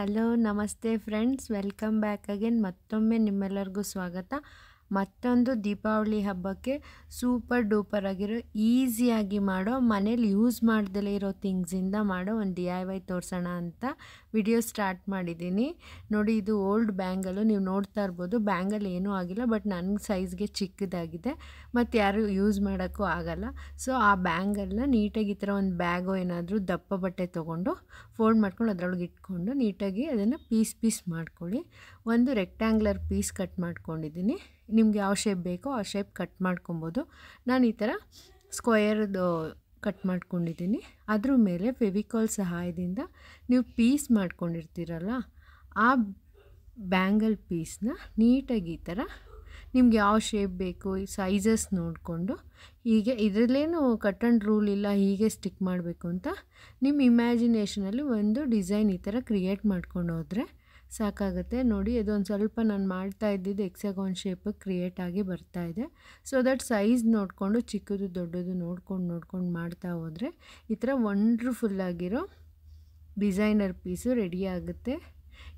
Hello ನಮಸ್ತೆ friends welcome back again ಮತ್ತೊಮ್ಮೆ ನಿಮ್ಮೆಲ್ಲರಿಗೂ ಸ್ವಾಗತ ಮತ್ತೊಂದು ದೀಪಾವಳಿ ಹಬ್ಬಕ್ಕೆ ಸೂಪರ್ ಡೂಪರ್ ಆಗಿರೋ ಈಸಿಯಾಗಿ ಮಾಡೋ ಮನೇಲಿ ಯೂಸ್ ಮಾಡ್ದಲೇ ಇರೋ ಥಿಂಗ್ಸಿಂದ ಮಾಡೋ ಒಂದು ಡಿ ಐ ವೈ ತೋರಿಸೋಣ ಅಂತ ವಿಡಿಯೋ ಸ್ಟಾರ್ಟ್ ಮಾಡಿದ್ದೀನಿ ನೋಡಿ ಇದು ಓಲ್ಡ್ ಬ್ಯಾಂಗಲ್ಲು ನೀವು ನೋಡ್ತಾ ಇರ್ಬೋದು ಬ್ಯಾಂಗಲ್ ಏನೂ ಆಗಿಲ್ಲ ಬಟ್ ನನ್ನ ಸೈಜ್ಗೆ ಚಿಕ್ಕದಾಗಿದೆ ಮತ್ತು ಯಾರು ಯೂಸ್ ಮಾಡೋಕ್ಕೂ ಆಗಲ್ಲ ಸೊ ಆ ಬ್ಯಾಂಗಲ್ನ ನೀಟಾಗಿ ಈ ಥರ ಒಂದು ಬ್ಯಾಗೋ ಏನಾದರೂ ದಪ್ಪ ಬಟ್ಟೆ ತೊಗೊಂಡು ಫೋಲ್ಡ್ ಮಾಡ್ಕೊಂಡು ಅದರೊಳಗೆ ಇಟ್ಕೊಂಡು ನೀಟಾಗಿ ಅದನ್ನು ಪೀಸ್ ಪೀಸ್ ಮಾಡ್ಕೊಳ್ಳಿ ಒಂದು ರೆಕ್ಟ್ಯಾಂಗ್ಲರ್ ಪೀಸ್ ಕಟ್ ಮಾಡ್ಕೊಂಡಿದ್ದೀನಿ ನಿಮ್ಗೆ ಯಾವ ಶೇಪ್ ಬೇಕೋ ಆ ಶೇಪ್ ಕಟ್ ಮಾಡ್ಕೊಬೋದು ನಾನು ಈ ಥರ ಸ್ಕ್ವಯರ್ದು ಕಟ್ ಮಾಡ್ಕೊಂಡಿದ್ದೀನಿ ಅದ್ರ ಮೇಲೆ ಫೆವಿಕಾಲ್ ಸಹಾಯದಿಂದ ನೀವು ಪೀಸ್ ಮಾಡ್ಕೊಂಡಿರ್ತೀರಲ್ಲ ಆ ಬ್ಯಾಂಗಲ್ ಪೀಸ್ನ ನೀಟಾಗಿ ಈ ಥರ ನಿಮ್ಗೆ ಯಾವ ಶೇಪ್ ಬೇಕು ಈ ಸೈಜಸ್ ನೋಡಿಕೊಂಡು ಹೀಗೆ ಇದರಲ್ಲೇನು ಕಟ್ ಆ್ಯಂಡ್ ರೂಲ್ ಇಲ್ಲ ಹೀಗೆ ಸ್ಟಿಕ್ ಮಾಡಬೇಕು ಅಂತ ನಿಮ್ಮ ಇಮ್ಯಾಜಿನೇಷನಲ್ಲಿ ಒಂದು ಡಿಸೈನ್ ಈ ಥರ ಕ್ರಿಯೇಟ್ ಮಾಡ್ಕೊಂಡು ಹೋದರೆ ಸಾಕಾಗುತ್ತೆ ನೋಡಿ ಇದೊಂದು ಸ್ವಲ್ಪ ನಾನು ಮಾಡ್ತಾ ಇದ್ದಿದ್ದು ಎಕ್ಸಗಾನ್ ಶೇಪ್ ಕ್ರಿಯೇಟ್ ಆಗಿ ಬರ್ತಾ ಇದೆ ಸೊ ದಟ್ ಸೈಜ್ ನೋಡಿಕೊಂಡು ಚಿಕ್ಕದು ದೊಡ್ಡದು ನೋಡ್ಕೊಂಡು ನೋಡ್ಕೊಂಡು ಮಾಡ್ತಾ ಹೋದರೆ ಈ ಥರ ಆಗಿರೋ ಡಿಸೈನರ್ ಪೀಸು ರೆಡಿ ಆಗುತ್ತೆ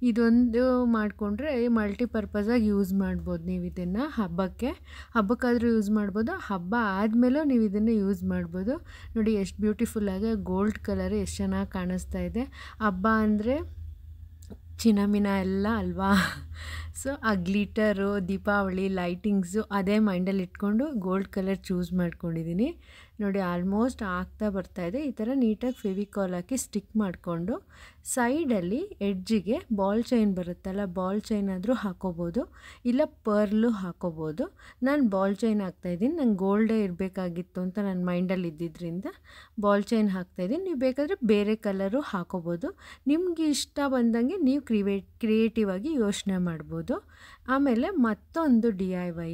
ಇದೊಂದು ಮಾಡಿಕೊಂಡ್ರೆ ಮಲ್ಟಿಪರ್ಪಸಾಗಿ ಯೂಸ್ ಮಾಡ್ಬೋದು ನೀವು ಇದನ್ನು ಹಬ್ಬಕ್ಕೆ ಹಬ್ಬಕ್ಕಾದರೂ ಯೂಸ್ ಮಾಡ್ಬೋದು ಹಬ್ಬ ಆದಮೇಲೂ ನೀವು ಇದನ್ನು ಯೂಸ್ ಮಾಡ್ಬೋದು ನೋಡಿ ಎಷ್ಟು ಬ್ಯೂಟಿಫುಲ್ಲಾಗಿ ಗೋಲ್ಡ್ ಕಲರ್ ಎಷ್ಟು ಚೆನ್ನಾಗಿ ಕಾಣಿಸ್ತಾ ಇದೆ ಹಬ್ಬ ಅಂದರೆ ಚಿನಮಿನ ಎಲ್ಲ ಅಲ್ವಾ ಸೊ ಆ ಗ್ಲಿಟರು ದೀಪಾವಳಿ ಲೈಟಿಂಗ್ಸು ಅದೇ ಮೈಂಡಲ್ಲಿ ಇಟ್ಕೊಂಡು ಗೋಲ್ಡ್ ಕಲರ್ ಚೂಸ್ ಮಾಡ್ಕೊಂಡಿದ್ದೀನಿ ನೋಡಿ ಆಲ್ಮೋಸ್ಟ್ ಆಗ್ತಾ ಬರ್ತಾ ಇದೆ ಈ ಥರ ನೀಟಾಗಿ ಫೆವಿಕಾಲ್ ಹಾಕಿ ಸ್ಟಿಕ್ ಮಾಡಿಕೊಂಡು ಸೈಡಲ್ಲಿ ಎಡ್ಜಿಗೆ ಬಾಲ್ ಚೈನ್ ಬರುತ್ತಲ್ಲ ಬಾಲ್ ಚೈನ್ ಆದರೂ ಹಾಕೋಬೋದು ಇಲ್ಲ ಪರ್ಲು ಹಾಕೋಬೋದು ನಾನು ಬಾಲ್ ಚೈನ್ ಹಾಕ್ತಾಯಿದ್ದೀನಿ ನಂಗೆ ಗೋಲ್ಡೇ ಇರಬೇಕಾಗಿತ್ತು ಅಂತ ನನ್ನ ಮೈಂಡಲ್ಲಿ ಇದ್ದಿದ್ದರಿಂದ ಬಾಲ್ ಚೈನ್ ಹಾಕ್ತಾಯಿದ್ದೀನಿ ನೀವು ಬೇಕಾದರೆ ಬೇರೆ ಕಲರು ಹಾಕೋಬೋದು ನಿಮಗೆ ಇಷ್ಟ ಬಂದಂಗೆ ನೀವು ಕ್ರಿವೇಟ್ ಕ್ರಿಯೇಟಿವ್ ಆಗಿ ಯೋಚನೆ ಮಾಡ್ಬೋದು ಆಮೇಲೆ ಮತ್ತೊಂದು ಡಿ ಐ ವೈ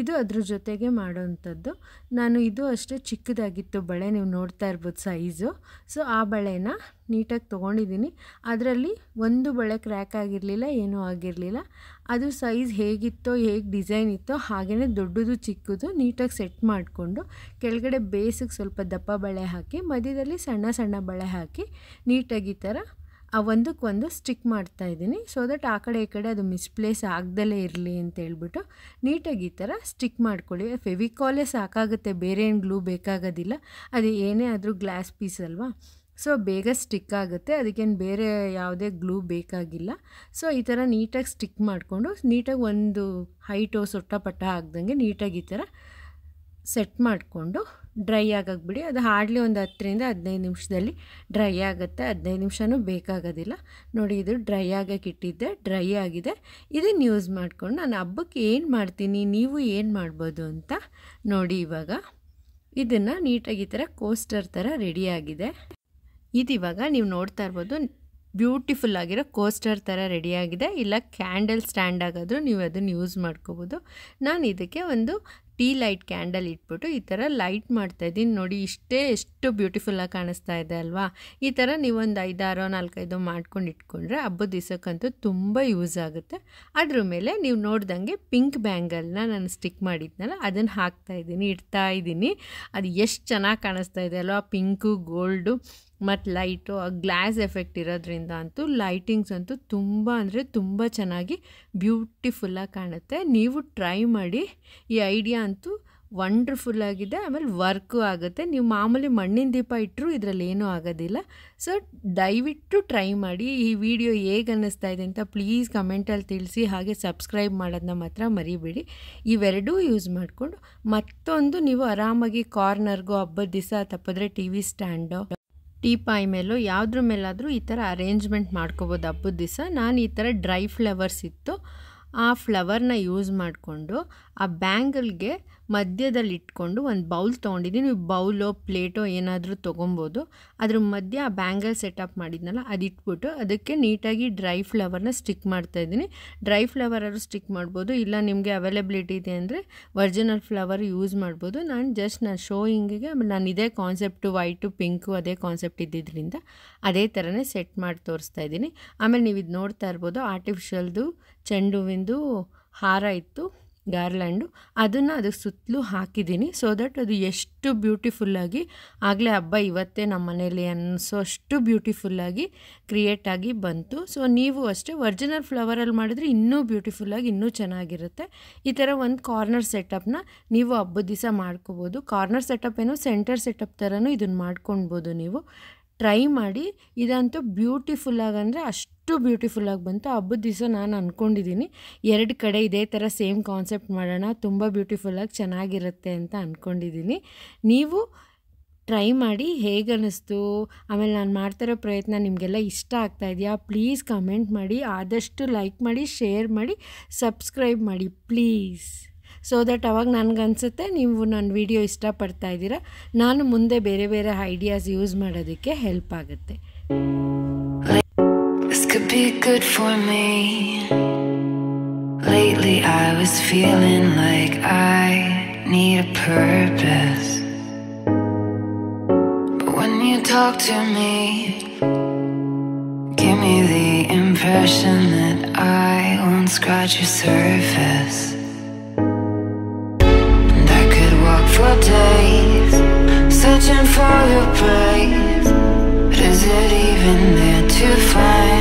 ಇದು ಅದ್ರ ಜೊತೆಗೆ ಮಾಡೋವಂಥದ್ದು ನಾನು ಇದು ಅಷ್ಟೇ ಚಿಕ್ಕದಾಗಿತ್ತು ಬಳೆ ನೀವು ನೋಡ್ತಾ ಇರ್ಬೋದು ಸೈಜು ಸೊ ಆ ಬಳೆನ ನೀಟಾಗಿ ತೊಗೊಂಡಿದ್ದೀನಿ ಅದರಲ್ಲಿ ಒಂದು ಬಳೆ ಕ್ರ್ಯಾಕ್ ಆಗಿರಲಿಲ್ಲ ಏನೂ ಆಗಿರಲಿಲ್ಲ ಅದು ಸೈಜ್ ಹೇಗಿತ್ತೋ ಹೇಗೆ ಡಿಸೈನ್ ಇತ್ತೋ ಹಾಗೇ ದೊಡ್ಡದು ಚಿಕ್ಕದು ನೀಟಾಗಿ ಸೆಟ್ ಮಾಡಿಕೊಂಡು ಕೆಳಗಡೆ ಬೇಸಿಗೆ ಸ್ವಲ್ಪ ದಪ್ಪ ಬಳೆ ಹಾಕಿ ಮಧ್ಯದಲ್ಲಿ ಸಣ್ಣ ಸಣ್ಣ ಬಳೆ ಹಾಕಿ ನೀಟಾಗಿ ಈ ಥರ ಆ ಒಂದು ಸ್ಟಿಕ್ ಮಾಡ್ತಾ ಇದ್ದೀನಿ ಸೊ ದಟ್ ಆ ಕಡೆ ಈ ಕಡೆ ಅದು ಮಿಸ್ಪ್ಲೇಸ್ ಆಗದಲ್ಲೇ ಇರಲಿ ಅಂತ ಹೇಳ್ಬಿಟ್ಟು ನೀಟಾಗಿ ಈ ಥರ ಸ್ಟಿಕ್ ಮಾಡ್ಕೊಳ್ಳಿ ಫೆವಿಕಾಲೇ ಸಾಕಾಗುತ್ತೆ ಬೇರೆ ಏನು ಗ್ಲೂ ಬೇಕಾಗೋದಿಲ್ಲ ಅದು ಏನೇ ಆದರೂ ಗ್ಲಾಸ್ ಪೀಸ್ ಅಲ್ವಾ ಸೊ ಬೇಗ ಸ್ಟಿಕ್ ಆಗುತ್ತೆ ಅದಕ್ಕೇನು ಬೇರೆ ಯಾವುದೇ ಗ್ಲೂ ಬೇಕಾಗಿಲ್ಲ ಸೊ ಈ ಥರ ನೀಟಾಗಿ ಸ್ಟಿಕ್ ಮಾಡಿಕೊಂಡು ನೀಟಾಗಿ ಒಂದು ಹೈಟು ಸೊಟ್ಟ ಪಟ್ಟ ಆಗ್ದಂಗೆ ನೀಟಾಗಿ ಈ ಥರ ಸೆಟ್ ಮಾಡಿಕೊಂಡು ಡ್ರೈ ಆಗಕ್ಕೆ ಬಿಡಿ ಅದು ಹಾರ್ಡ್ಲಿ ಒಂದು ಹತ್ತರಿಂದ ಹದಿನೈದು ನಿಮಿಷದಲ್ಲಿ ಡ್ರೈ ಆಗುತ್ತೆ ಹದಿನೈದು ನಿಮಿಷವೂ ಬೇಕಾಗೋದಿಲ್ಲ ನೋಡಿ ಇದು ಡ್ರೈ ಆಗಕ್ಕೆ ಇಟ್ಟಿದ್ದೆ ಡ್ರೈ ಆಗಿದೆ ಇದನ್ನು ಯೂಸ್ ಮಾಡಿಕೊಂಡು ನಾನು ಹಬ್ಬಕ್ಕೆ ಏನು ಮಾಡ್ತೀನಿ ನೀವು ಏನು ಮಾಡ್ಬೋದು ಅಂತ ನೋಡಿ ಇವಾಗ ಇದನ್ನು ನೀಟಾಗಿ ಈ ಥರ ಕೋಸ್ಟರ್ ಥರ ರೆಡಿಯಾಗಿದೆ ಇದಿವಾಗ ನೀವು ನೋಡ್ತಾ ಇರ್ಬೋದು ಬ್ಯೂಟಿಫುಲ್ ಆಗಿರೋ ಕೋಸ್ಟರ್ ಥರ ರೆಡಿಯಾಗಿದೆ ಇಲ್ಲ ಕ್ಯಾಂಡಲ್ ಸ್ಟ್ಯಾಂಡ್ ಆಗಾದರೂ ನೀವು ಅದನ್ನು ಯೂಸ್ ಮಾಡ್ಕೋಬೋದು ನಾನು ಇದಕ್ಕೆ ಒಂದು ಟೀ ಲೈಟ್ ಕ್ಯಾಂಡಲ್ ಇಟ್ಬಿಟ್ಟು ಈ ಥರ ಲೈಟ್ ಮಾಡ್ತಾ ಇದ್ದೀನಿ ನೋಡಿ ಇಷ್ಟೇ ಎಷ್ಟು ಬ್ಯೂಟಿಫುಲ್ಲಾಗಿ ಕಾಣಿಸ್ತಾ ಇದೆ ಅಲ್ವಾ ಈ ಥರ ನೀವೊಂದು ಐದಾರೋ ನಾಲ್ಕೈದು ಮಾಡ್ಕೊಂಡು ಇಟ್ಕೊಂಡ್ರೆ ಹಬ್ಬದ ದಿವಸಕ್ಕಂತೂ ತುಂಬ ಯೂಸ್ ಆಗುತ್ತೆ ಅದ್ರ ಮೇಲೆ ನೀವು ನೋಡ್ದಂಗೆ ಪಿಂಕ್ ಬ್ಯಾಂಗಲ್ನ ನಾನು ಸ್ಟಿಕ್ ಮಾಡಿದ್ನಲ್ಲ ಅದನ್ನು ಹಾಕ್ತಾ ಇದ್ದೀನಿ ಇಡ್ತಾ ಇದ್ದೀನಿ ಅದು ಎಷ್ಟು ಚೆನ್ನಾಗಿ ಕಾಣಿಸ್ತಾ ಇದೆ ಅಲ್ವಾ ಪಿಂಕು ಗೋಲ್ಡು ಮತ್ತು ಲೈಟು ಆ ಗ್ಲಾಸ್ ಎಫೆಕ್ಟ್ ಇರೋದ್ರಿಂದ ಅಂತೂ ಲೈಟಿಂಗ್ಸ್ ಅಂತೂ ತುಂಬ ಅಂದರೆ ತುಂಬ ಚೆನ್ನಾಗಿ ಬ್ಯೂಟಿಫುಲ್ಲಾಗಿ ಕಾಣುತ್ತೆ ನೀವು ಟ್ರೈ ಮಾಡಿ ಈ ಐಡಿಯಾ ಅಂತೂ ವಂಡ್ರ್ಫುಲ್ ಆಗಿದೆ ಆಮೇಲೆ ವರ್ಕು ಆಗುತ್ತೆ ನೀವು ಮಾಮೂಲಿ ಮಣ್ಣಿನ ದೀಪ ಇಟ್ಟರೂ ಇದರಲ್ಲಿ ಏನೂ ಆಗೋದಿಲ್ಲ ಸೊ ದಯವಿಟ್ಟು ಟ್ರೈ ಮಾಡಿ ಈ ವಿಡಿಯೋ ಹೇಗೆ ಅನ್ನಿಸ್ತಾ ಇದೆ ಅಂತ ಪ್ಲೀಸ್ ಕಮೆಂಟಲ್ಲಿ ತಿಳಿಸಿ ಹಾಗೆ ಸಬ್ಸ್ಕ್ರೈಬ್ ಮಾಡೋದನ್ನ ಮಾತ್ರ ಮರಿಬೇಡಿ ಇವೆರಡೂ ಯೂಸ್ ಮಾಡಿಕೊಂಡು ಮತ್ತೊಂದು ನೀವು ಆರಾಮಾಗಿ ಕಾರ್ನರ್ಗೋ ಹಬ್ಬದ ದಿವಸ ತಪ್ಪಿದ್ರೆ ಟಿ ವಿ ಸ್ಟ್ಯಾಂಡೋ ಟೀಪಾಯಿ ಮೇಲೋ ಯಾವುದ್ರ ಮೇಲಾದರೂ ಈ ಥರ ಅರೇಂಜ್ಮೆಂಟ್ ಮಾಡ್ಕೋಬೋದು ಹಬ್ಬದ ದಿವಸ ನಾನು ಈ ಥರ ಡ್ರೈ ಫ್ಲವರ್ಸ್ ಇತ್ತು ಆ ಫ್ಲವರ್ನ ಯೂಸ್ ಮಾಡಿಕೊಂಡು ಆ ಬ್ಯಾಂಗಲ್ಗೆ ಮಧ್ಯದಲ್ಲಿ ಇಟ್ಕೊಂಡು ಒಂದು ಬೌಲ್ ತೊಗೊಂಡಿದ್ದೀನಿ ನೀವು ಬೌಲೋ ಪ್ಲೇಟೋ ಏನಾದರೂ ತೊಗೊಬೋದು ಅದ್ರ ಮಧ್ಯೆ ಆ ಬ್ಯಾಂಗಲ್ ಸೆಟಪ್ ಮಾಡಿದ್ನಲ್ಲ ಅದು ಇಟ್ಬಿಟ್ಟು ಅದಕ್ಕೆ ನೀಟಾಗಿ ಡ್ರೈ ಫ್ಲವರ್ನ ಸ್ಟಿಕ್ ಮಾಡ್ತಾಯಿದ್ದೀನಿ ಡ್ರೈ ಫ್ಲವರಾದ್ರು ಸ್ಟಿಕ್ ಮಾಡ್ಬೋದು ಇಲ್ಲ ನಿಮಗೆ ಅವೈಲೇಬಿಲಿಟಿ ಇದೆ ಅಂದರೆ ಒರಿಜಿನಲ್ ಫ್ಲವರ್ ಯೂಸ್ ಮಾಡ್ಬೋದು ನಾನು ಜಸ್ಟ್ ನಾನು ಶೋಯಿಂಗಿಗೆ ನಾನು ಇದೇ ಕಾನ್ಸೆಪ್ಟು ವೈಟು ಪಿಂಕು ಅದೇ ಕಾನ್ಸೆಪ್ಟ್ ಇದ್ದಿದ್ದರಿಂದ ಅದೇ ಥರನೇ ಸೆಟ್ ಮಾಡಿ ತೋರಿಸ್ತಾ ಇದ್ದೀನಿ ಆಮೇಲೆ ನೀವು ಇದು ನೋಡ್ತಾ ಇರ್ಬೋದು ಆರ್ಟಿಫಿಷಿಯಲ್ದು ಚೆಂಡುವಿಂದು ಹಾರ ಇತ್ತು ಗಾರ್ಲ್ಯಾಂಡು ಅದನ್ನು ಅದಕ್ಕೆ ಸುತ್ತಲೂ ಹಾಕಿದ್ದೀನಿ ಸೊ ದಟ್ ಅದು ಎಷ್ಟು ಬ್ಯೂಟಿಫುಲ್ಲಾಗಿ ಆಗಲೇ ಹಬ್ಬ ಇವತ್ತೇ ನಮ್ಮ ಮನೇಲಿ ಅನ್ನಿಸೋ ಅಷ್ಟು ಬ್ಯೂಟಿಫುಲ್ಲಾಗಿ ಕ್ರಿಯೇಟಾಗಿ ಬಂತು ಸೊ ನೀವು ಅಷ್ಟೇ ಒರ್ಜಿನಲ್ ಫ್ಲವರಲ್ಲಿ ಮಾಡಿದರೆ ಇನ್ನೂ ಬ್ಯೂಟಿಫುಲ್ಲಾಗಿ ಇನ್ನೂ ಚೆನ್ನಾಗಿರುತ್ತೆ ಈ ಥರ ಒಂದು ಕಾರ್ನರ್ ಸೆಟಪ್ನ ನೀವು ಹಬ್ಬದ ದಿವಸ ಮಾಡ್ಕೋಬೋದು ಕಾರ್ನರ್ ಸೆಟಪ್ ಏನೋ ಸೆಂಟರ್ ಸೆಟಪ್ ಥರನೂ ಇದನ್ನು ಮಾಡ್ಕೊಳ್ಬೋದು ನೀವು ಟ್ರೈ ಮಾಡಿ ಇದಂತೂ ಬ್ಯೂಟಿಫುಲ್ಲಾಗಿ ಅಂದರೆ ಅಷ್ಟು ಬ್ಯೂಟಿಫುಲ್ಲಾಗಿ ಬಂತು ಹಬ್ಬದ ದಿವಸ ನಾನು ಅಂದ್ಕೊಂಡಿದ್ದೀನಿ ಎರಡು ಕಡೆ ಇದೇ ಥರ ಸೇಮ್ ಕಾನ್ಸೆಪ್ಟ್ ಮಾಡೋಣ ತುಂಬ ಬ್ಯೂಟಿಫುಲ್ಲಾಗಿ ಚೆನ್ನಾಗಿರುತ್ತೆ ಅಂತ ಅಂದ್ಕೊಂಡಿದ್ದೀನಿ ನೀವು ಟ್ರೈ ಮಾಡಿ ಹೇಗೆ ಅನ್ನಿಸ್ತು ಆಮೇಲೆ ನಾನು ಮಾಡ್ತಿರೋ ಪ್ರಯತ್ನ ನಿಮಗೆಲ್ಲ ಇಷ್ಟ ಆಗ್ತಾ ಇದೆಯಾ ಪ್ಲೀಸ್ ಕಮೆಂಟ್ ಮಾಡಿ ಆದಷ್ಟು ಲೈಕ್ ಮಾಡಿ ಶೇರ್ ಮಾಡಿ ಸಬ್ಸ್ಕ್ರೈಬ್ ಮಾಡಿ ಪ್ಲೀಸ್ ಸೊ ದಟ್ ಅವಾಗ ನನಗನ್ಸುತ್ತೆ ನೀವು ನನ್ನ ವೀಡಿಯೋ ಇಷ್ಟಪಡ್ತಾ ಇದ್ದೀರಾ ನಾನು ಮುಂದೆ ಬೇರೆ ಬೇರೆ ಐಡಿಯಾಸ್ ಯೂಸ್ ಮಾಡೋದಕ್ಕೆ ಹೆಲ್ಪ್ ಆಗುತ್ತೆ need a purpose But when you talk to me Give me the impression that I won't scratch your surface for your praise But is it even there to find?